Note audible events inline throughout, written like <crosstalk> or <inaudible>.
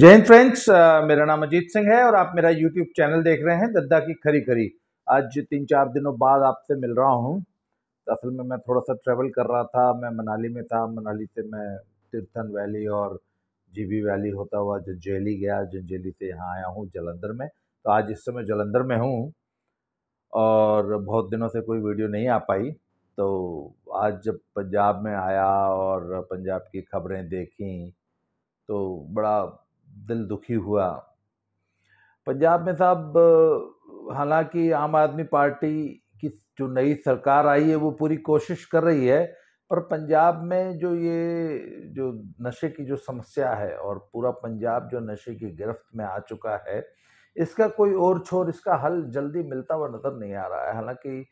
जय हिंद फ्रेंड्स मेरा नाम अजीत सिंह है और आप मेरा यूट्यूब चैनल देख रहे हैं दद्दा की खरी खरी आज तीन चार दिनों बाद आपसे मिल रहा हूँ तो असल में मैं थोड़ा सा ट्रैवल कर रहा था मैं मनाली में था मनाली से मैं तिरथन वैली और जीबी वैली होता हुआ जंजेली गया जंजेली से यहाँ आया हूँ जलंधर में तो आज इस समय जलंधर में हूँ और बहुत दिनों से कोई वीडियो नहीं आ पाई तो आज जब पंजाब में आया और पंजाब की खबरें देखी तो बड़ा दिल दुखी हुआ पंजाब में साहब हालांकि आम आदमी पार्टी की जो नई सरकार आई है वो पूरी कोशिश कर रही है पर पंजाब में जो ये जो नशे की जो समस्या है और पूरा पंजाब जो नशे की गिरफ्त में आ चुका है इसका कोई और छोर इसका हल जल्दी मिलता हुआ नज़र नहीं आ रहा है हालांकि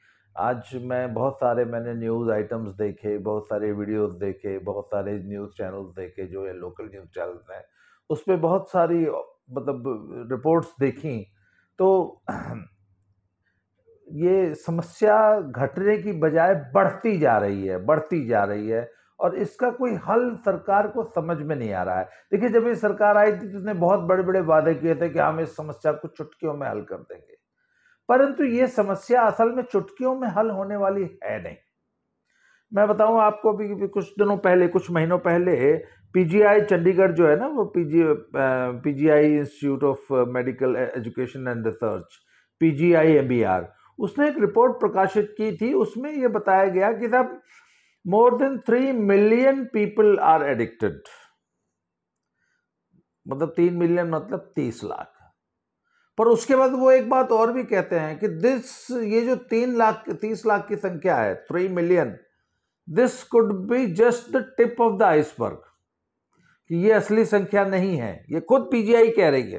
आज मैं बहुत सारे मैंने न्यूज़ आइटम्स देखे बहुत सारे वीडियोस देखे बहुत सारे न्यूज़ चैनल्स देखे जो ये लोकल न्यूज़ चैनल्स हैं उस पर बहुत सारी मतलब रिपोर्ट्स देखी तो <clears throat> ये समस्या घटने की बजाय बढ़ती जा रही है बढ़ती जा रही है और इसका कोई हल सरकार को समझ में नहीं आ रहा है देखिए जब ये सरकार आई थी तो उसने बहुत बड़े बड़े वादे किए थे कि हम इस समस्या को चुटकियों में हल कर देंगे परंतु ये समस्या असल में चुटकियों में हल होने वाली है नहीं मैं बताऊं आपको भी कुछ दिनों पहले कुछ महीनों पहले पीजीआई चंडीगढ़ जो है ना वो PG PGI institute of medical education and research PGI MBR उसने एक रिपोर्ट प्रकाशित की थी उसमें ये बताया गया कि साहब more than three million people are addicted मतलब तीन मिलियन मतलब तीस लाख पर उसके बाद वो एक बात और भी कहते हैं कि दिस ये जो तीन लाख तीस लाख की संख्या है three million this could be just the tip of the iceberg कि ये असली संख्या नहीं है ये खुद पीजीआई कह रही है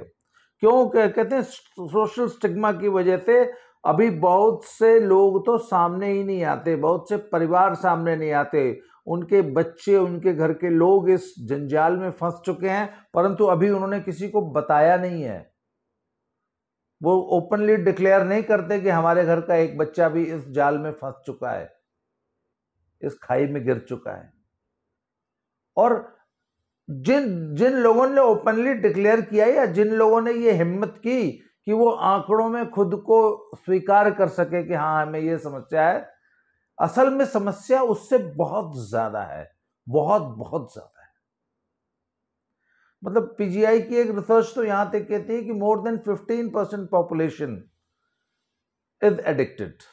क्यों कह, कहते हैं सोशल स्टिग्मा की वजह से अभी बहुत से लोग तो सामने ही नहीं आते बहुत से परिवार सामने नहीं आते उनके बच्चे उनके घर के लोग इस जंजाल में फंस चुके हैं परंतु अभी उन्होंने किसी को बताया नहीं है वो ओपनली डिक्लेयर नहीं करते कि हमारे घर का एक बच्चा भी इस जाल में फंस चुका है इस खाई में गिर चुका है और जिन जिन लोगों ने ओपनली डिक्लेयर किया या जिन लोगों ने ये हिम्मत की कि वो आंकड़ों में खुद को स्वीकार कर सके कि हाँ हमें ये समस्या है असल में समस्या उससे बहुत ज्यादा है बहुत बहुत ज्यादा है मतलब पीजीआई की एक रिसर्च तो यहां तक कहती है कि more than fifteen percent population is addicted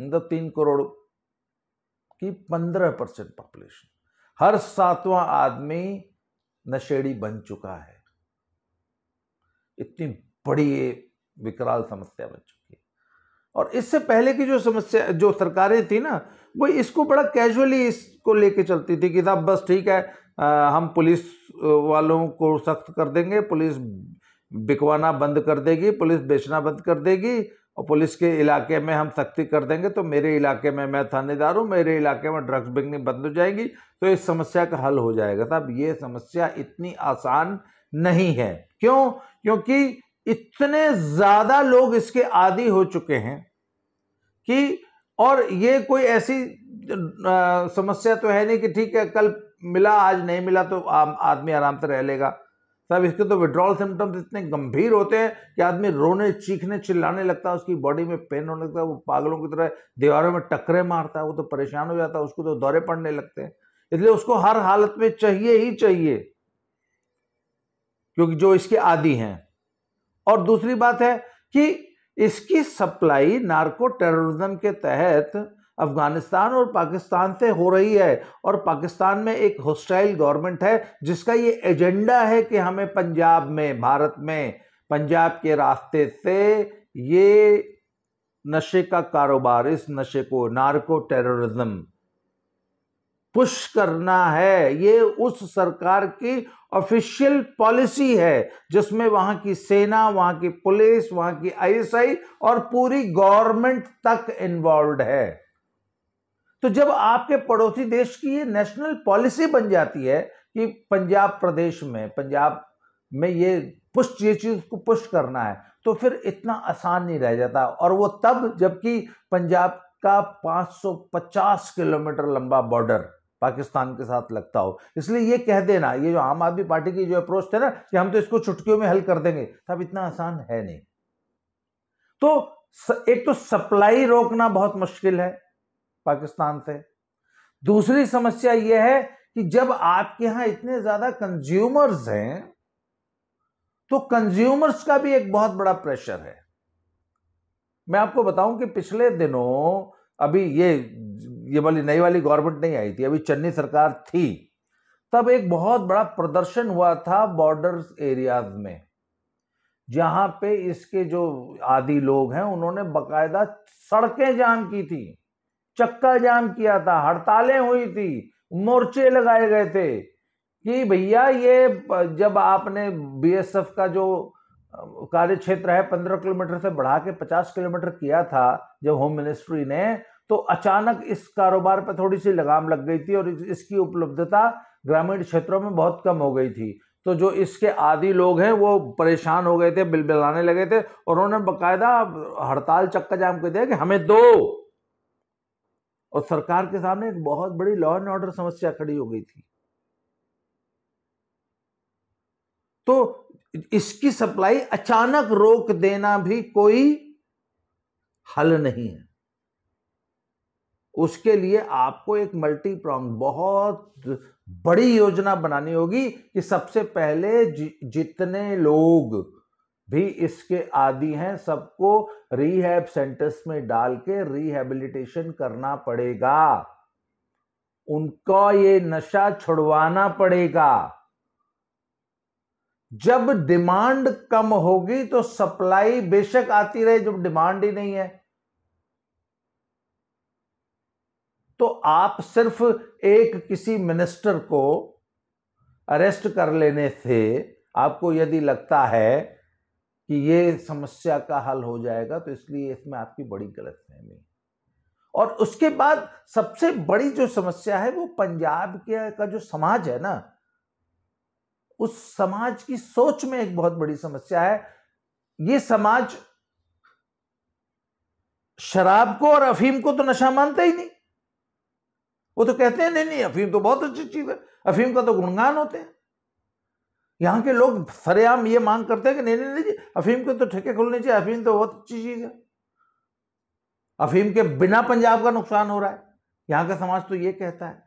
मतलब तीन करोड़ की पंद्रह परसेंट पॉपुलेशन हर सातवां आदमी नशेड़ी बन चुका है इतनी बड़ी ये विकराल समस्या बन चुकी है और इससे पहले की जो समस्या जो सरकारें थी ना वो इसको बड़ा कैजुअली इसको लेके चलती थी कि साहब बस ठीक है आ, हम पुलिस वालों को सख्त कर देंगे पुलिस बिकवाना बंद कर देगी पुलिस बेचना बंद कर देगी और पुलिस के इलाके में हम सख्ती कर देंगे तो मेरे इलाके में मैं थानेदार हूँ मेरे इलाके में ड्रग्स बिकनी बंद हो जाएगी तो इस समस्या का हल हो जाएगा साहब ये समस्या इतनी आसान नहीं है क्यों क्योंकि इतने ज़्यादा लोग इसके आदि हो चुके हैं कि और ये कोई ऐसी समस्या तो है नहीं कि ठीक है कल मिला आज नहीं मिला तो आदमी आराम से रह लेगा साहब इसके तो विड्रॉल सिम्टम्स इतने गंभीर होते हैं कि आदमी रोने चीखने चिल्लाने लगता है उसकी बॉडी में पेन होने लगता है वो पागलों की तरह दीवारों में टकरे मारता है वो तो परेशान हो जाता है उसको तो दौरे पड़ने लगते हैं इसलिए उसको हर हालत में चाहिए ही चाहिए क्योंकि जो इसके आदि हैं और दूसरी बात है कि इसकी सप्लाई नार्को टेररिज्म के तहत अफगानिस्तान और पाकिस्तान से हो रही है और पाकिस्तान में एक होस्टाइल गवर्नमेंट है जिसका ये एजेंडा है कि हमें पंजाब में भारत में पंजाब के रास्ते से ये नशे का कारोबार इस नशे को नार्को टेररिज्म पुश करना है ये उस सरकार की ऑफिशियल पॉलिसी है जिसमें वहां की सेना वहां की पुलिस वहां की आईएसआई और पूरी गवर्नमेंट तक इन्वॉल्व है तो जब आपके पड़ोसी देश की ये नेशनल पॉलिसी बन जाती है कि पंजाब प्रदेश में पंजाब में ये पुष्ट ये चीज़ को पुष्ट करना है तो फिर इतना आसान नहीं रह जाता और वो तब जबकि पंजाब का 550 किलोमीटर लंबा बॉर्डर पाकिस्तान के साथ लगता हो इसलिए ये कह देना ये जो आम आदमी पार्टी की जो अप्रोच थे ना कि हम तो इसको चुटकियों में हल कर देंगे तब तो इतना आसान है नहीं तो एक तो सप्लाई रोकना बहुत मुश्किल है पाकिस्तान से दूसरी समस्या यह है कि जब आपके यहां इतने ज्यादा कंज्यूमर्स हैं तो कंज्यूमर्स का भी एक बहुत बड़ा प्रेशर है मैं आपको बताऊं कि पिछले दिनों अभी ये ये वाली नई वाली गवर्नमेंट नहीं आई थी अभी चन्नी सरकार थी तब एक बहुत बड़ा प्रदर्शन हुआ था बॉर्डर्स एरियाज में जहां पे इसके जो आदि लोग हैं उन्होंने बकायदा सड़कें जाम की थी चक्का जाम किया था हड़तालें हुई थी मोर्चे लगाए गए थे कि भैया ये जब आपने बीएसएफ का जो कार्य क्षेत्र है पंद्रह किलोमीटर से बढ़ा के पचास किलोमीटर किया था जब होम मिनिस्ट्री ने तो अचानक इस कारोबार पर थोड़ी सी लगाम लग गई थी और इसकी उपलब्धता ग्रामीण क्षेत्रों में बहुत कम हो गई थी तो जो इसके आदि लोग हैं वो परेशान हो गए थे बिल बिलाने लगे थे और उन्होंने बकायदा हड़ताल चक्का जाम कर दिया कि हमें दो और सरकार के सामने एक बहुत बड़ी लॉ एंड ऑर्डर समस्या खड़ी हो गई थी तो इसकी सप्लाई अचानक रोक देना भी कोई हल नहीं है उसके लिए आपको एक मल्टी बहुत बड़ी योजना बनानी होगी कि सबसे पहले जितने लोग भी इसके आदि हैं सबको रीहैब सेंटर्स में डाल के रिहेबिलिटेशन करना पड़ेगा उनको ये नशा छुड़वाना पड़ेगा जब डिमांड कम होगी तो सप्लाई बेशक आती रहे जब डिमांड ही नहीं है तो आप सिर्फ एक किसी मिनिस्टर को अरेस्ट कर लेने से आपको यदि लगता है कि ये समस्या का हल हो जाएगा तो इसलिए इसमें आपकी बड़ी गलतफहमी और उसके बाद सबसे बड़ी जो समस्या है वो पंजाब के का जो समाज है ना उस समाज की सोच में एक बहुत बड़ी समस्या है ये समाज शराब को और अफीम को तो नशा मानता ही नहीं वो तो कहते हैं नहीं नहीं अफीम तो बहुत अच्छी चीज है अफीम का तो गुणगान होते हैं यहाँ के लोग सरेआम ये मांग करते हैं कि नहीं नहीं नहीं जी अफीम के तो ठेके खुलने चाहिए अफीम तो बहुत अच्छी चीज़ है अफीम के बिना पंजाब का नुकसान हो रहा है यहाँ का समाज तो ये कहता है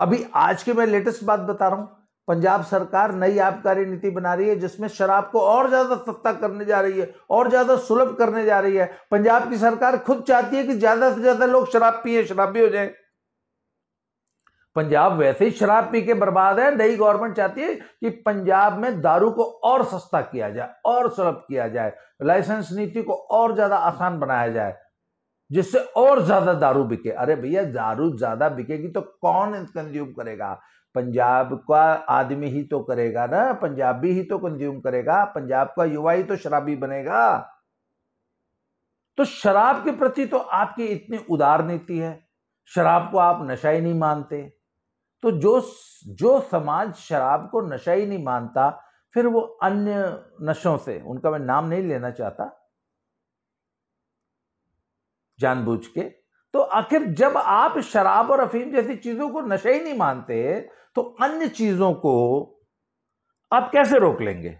अभी आज की मैं लेटेस्ट बात बता रहा हूँ पंजाब सरकार नई आबकारी नीति बना रही है जिसमें शराब को और ज़्यादा सस्ता करने जा रही है और ज़्यादा सुलभ करने जा रही है पंजाब की सरकार खुद चाहती है कि ज़्यादा से ज़्यादा लोग शराब पिए शराबी हो जाए पंजाब वैसे ही शराब पी के बर्बाद है नई गवर्नमेंट चाहती है कि पंजाब में दारू को और सस्ता किया जाए और सुलभ किया जाए लाइसेंस नीति को और ज्यादा आसान बनाया जाए जिससे और ज्यादा दारू बिके अरे भैया दारू ज्यादा बिकेगी तो कौन कंज्यूम करेगा पंजाब का आदमी ही तो करेगा ना पंजाबी ही तो कंज्यूम करेगा पंजाब का युवा ही तो शराबी बनेगा तो शराब के प्रति तो आपकी इतनी उदार नीति है शराब को आप नशा ही नहीं मानते तो जो जो समाज शराब को नशा ही नहीं मानता फिर वो अन्य नशों से उनका मैं नाम नहीं लेना चाहता जानबूझ के तो आखिर जब आप शराब और अफीम जैसी चीजों को नशा ही नहीं मानते तो अन्य चीजों को आप कैसे रोक लेंगे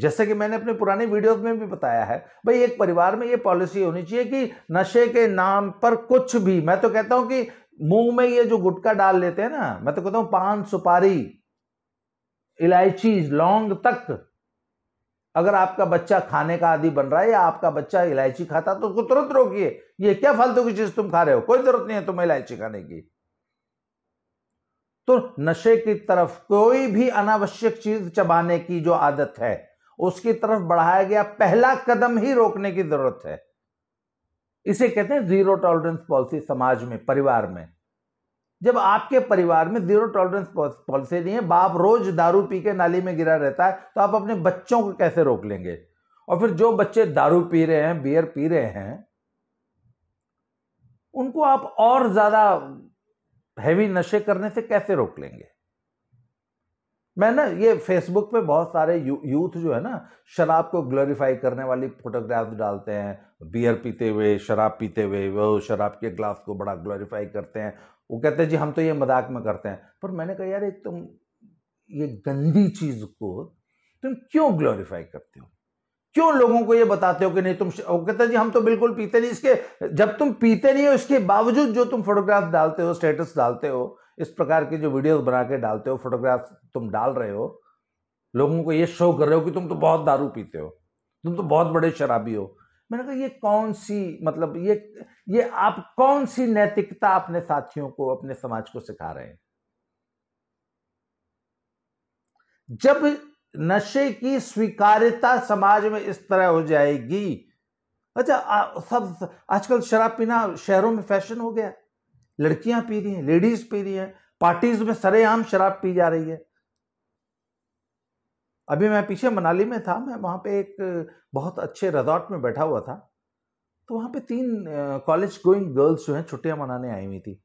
जैसे कि मैंने अपने पुराने वीडियोस में भी बताया है भाई एक परिवार में ये पॉलिसी होनी चाहिए कि नशे के नाम पर कुछ भी मैं तो कहता हूं कि मुंह में ये जो गुटका डाल लेते हैं ना मैं तो कहता हूं पान सुपारी इलायची लौंग तक अगर आपका बच्चा खाने का आदि बन रहा है या आपका बच्चा इलायची खाता तो उसको तुरंत रोकिए ये क्या फालतू की चीज तुम खा रहे हो कोई जरूरत नहीं है तुम्हें इलायची खाने की तो नशे की तरफ कोई भी अनावश्यक चीज चबाने की जो आदत है उसकी तरफ बढ़ाया गया पहला कदम ही रोकने की जरूरत है इसे कहते हैं जीरो टॉलरेंस पॉलिसी समाज में परिवार में जब आपके परिवार में जीरो टॉलरेंस पॉलिसी नहीं है बाप रोज दारू पी के नाली में गिरा रहता है तो आप अपने बच्चों को कैसे रोक लेंगे और फिर जो बच्चे दारू पी रहे हैं बियर पी रहे हैं उनको आप और ज्यादा हैवी नशे करने से कैसे रोक लेंगे मैं ना ये फेसबुक पे बहुत सारे यू, यूथ जो है ना शराब को ग्लोरीफाई करने वाली फोटोग्राफ डालते हैं बियर पीते हुए शराब पीते हुए वो शराब के ग्लास को बड़ा ग्लोरीफाई करते हैं वो कहते हैं जी हम तो ये मजाक में करते हैं पर मैंने कहा यार एक तुम ये गंदी चीज़ को तुम क्यों ग्लोरीफाई करते हो क्यों लोगों को ये बताते हो कि नहीं तुम वो कहते जी हम तो बिल्कुल पीते नहीं इसके जब तुम पीते नहीं हो इसके बावजूद जो तुम फोटोग्राफ डालते हो स्टेटस डालते हो इस प्रकार के जो वीडियोस बना के डालते हो फोटोग्राफ तुम डाल रहे हो लोगों को ये शो कर रहे हो कि तुम तो बहुत दारू पीते हो तुम तो बहुत बड़े शराबी हो मैंने कहा ये कौन सी मतलब ये ये आप कौन सी नैतिकता अपने साथियों को अपने समाज को सिखा रहे हैं जब नशे की स्वीकार्यता समाज में इस तरह हो जाएगी अच्छा आ, सब आजकल शराब पीना शहरों में फैशन हो गया लड़कियां पी रही हैं लेडीज पी रही हैं पार्टीज में सरेआम शराब पी जा रही है अभी मैं पीछे मनाली में था मैं वहां पे एक बहुत अच्छे रिजॉर्ट में बैठा हुआ था तो वहाँ पे तीन कॉलेज गोइंग गर्ल्स जो हैं छुट्टियां मनाने आई हुई थी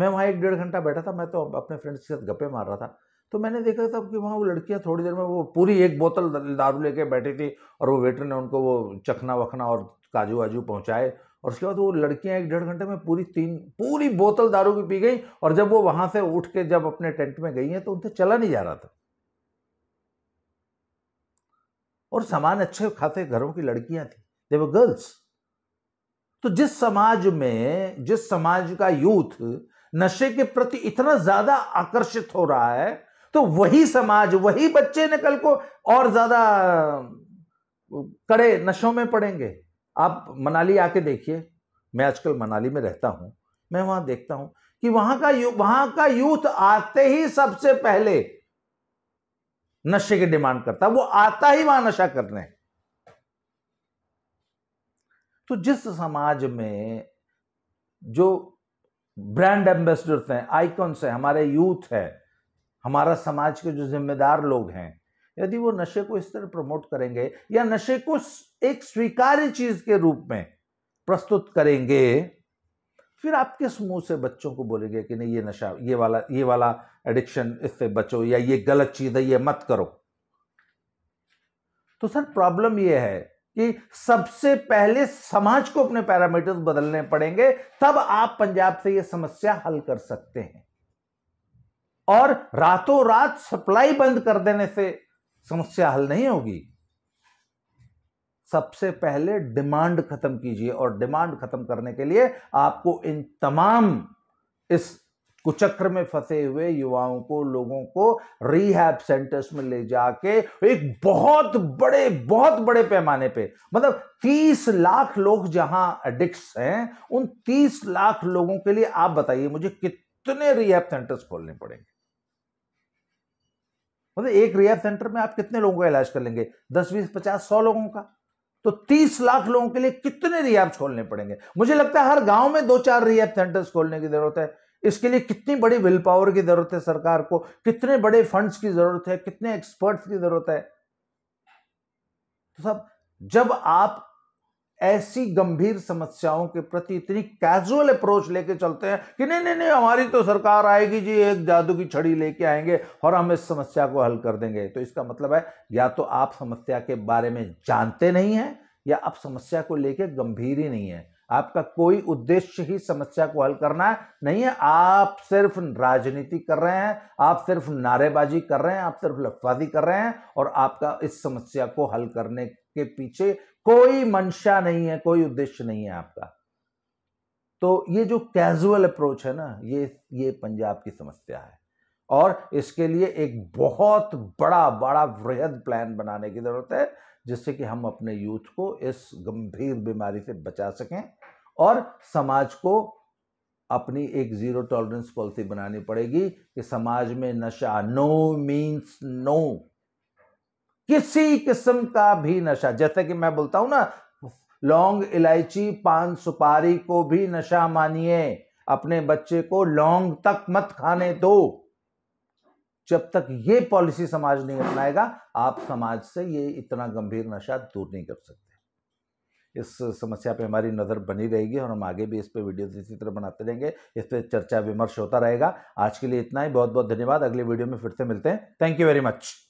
मैं वहाँ एक डेढ़ घंटा बैठा था मैं तो अपने फ्रेंड्स के साथ गप्पे मार रहा था तो मैंने देखा था कि वहाँ वो लड़कियाँ थोड़ी देर में वो पूरी एक बोतल दारू लेके बैठी थी और वो वेटर ने उनको वो चखना वखना और काजू वाजू पहुँचाए और उसके बाद वो लड़कियां एक डेढ़ घंटे में पूरी तीन पूरी बोतल दारू की पी गई और जब वो वहां से उठ के जब अपने टेंट में गई हैं तो उनसे चला नहीं जा रहा था और सामान अच्छे खासे घरों की लड़कियां थी देव गर्ल्स तो जिस समाज में जिस समाज का यूथ नशे के प्रति इतना ज्यादा आकर्षित हो रहा है तो वही समाज वही बच्चे निकल को और ज्यादा कड़े नशों में पड़ेंगे आप मनाली आके देखिए मैं आजकल मनाली में रहता हूँ मैं वहाँ देखता हूँ कि वहाँ का यू वहाँ का यूथ आते ही सबसे पहले नशे की डिमांड करता है वो आता ही वहाँ नशा करने तो जिस समाज में जो ब्रांड एम्बेसडर्स हैं आइकॉन्स हैं हमारे यूथ है हमारा समाज के जो जिम्मेदार लोग हैं यदि वो नशे को इस तरह प्रमोट करेंगे या नशे को एक स्वीकार्य चीज के रूप में प्रस्तुत करेंगे फिर आप किस मुंह से बच्चों को बोलेंगे कि नहीं ये नशा ये वाला ये वाला एडिक्शन इससे बचो या ये गलत चीज है ये मत करो तो सर प्रॉब्लम ये है कि सबसे पहले समाज को अपने पैरामीटर्स बदलने पड़ेंगे तब आप पंजाब से ये समस्या हल कर सकते हैं और रातों रात सप्लाई बंद कर देने से समस्या हल नहीं होगी सबसे पहले डिमांड खत्म कीजिए और डिमांड खत्म करने के लिए आपको इन तमाम इस कुचक्र में फंसे हुए युवाओं को लोगों को रिहैब सेंटर्स में ले जाके एक बहुत बड़े बहुत बड़े पैमाने पे मतलब 30 लाख लोग जहां एडिक्ट्स हैं उन 30 लाख लोगों के लिए आप बताइए मुझे कितने रिहैब सेंटर्स खोलने पड़ेंगे मतलब एक रिहैब सेंटर में आप कितने लोगों का इलाज कर लेंगे दस बीस पचास सौ लोगों का तो तीस लाख लोगों के लिए कितने रिहैब्स खोलने पड़ेंगे मुझे लगता है हर गांव में दो चार रिहैब सेंटर्स खोलने की जरूरत है इसके लिए कितनी बड़ी विल पावर की जरूरत है सरकार को कितने बड़े फंड्स की जरूरत है कितने एक्सपर्ट्स की जरूरत है तो सब जब आप ऐसी गंभीर समस्याओं के प्रति इतनी कैजुअल अप्रोच लेके चलते हैं कि नहीं नहीं नहीं हमारी तो सरकार आएगी जी एक जादू की छड़ी लेके आएंगे और हम इस समस्या को हल कर देंगे तो इसका मतलब है या तो आप समस्या के बारे में जानते नहीं हैं या आप समस्या को लेके गंभीर ही नहीं है आपका कोई उद्देश्य ही समस्या को हल करना है नहीं है आप सिर्फ राजनीति कर रहे हैं आप सिर्फ नारेबाजी कर रहे हैं आप सिर्फ लफाजी कर रहे हैं और आपका इस समस्या को हल करने के पीछे कोई मंशा नहीं है कोई उद्देश्य नहीं है आपका तो ये जो कैजुअल अप्रोच है ना ये ये पंजाब की समस्या है और इसके लिए एक बहुत बड़ा बड़ा वृहद प्लान बनाने की ज़रूरत है जिससे कि हम अपने यूथ को इस गंभीर बीमारी से बचा सकें और समाज को अपनी एक ज़ीरो टॉलरेंस पॉलिसी बनानी पड़ेगी कि समाज में नशा नो मीन्स नो किसी किस्म का भी नशा जैसे कि मैं बोलता हूं ना लौंग इलायची पान सुपारी को भी नशा मानिए अपने बच्चे को लौंग तक मत खाने दो जब तक ये पॉलिसी समाज नहीं अपनाएगा आप समाज से ये इतना गंभीर नशा दूर नहीं कर सकते इस समस्या पे हमारी नज़र बनी रहेगी और हम आगे भी इस पे वीडियो इसी तरह बनाते रहेंगे इस पे चर्चा विमर्श होता रहेगा आज के लिए इतना ही बहुत बहुत धन्यवाद अगले वीडियो में फिर से मिलते हैं थैंक यू वेरी मच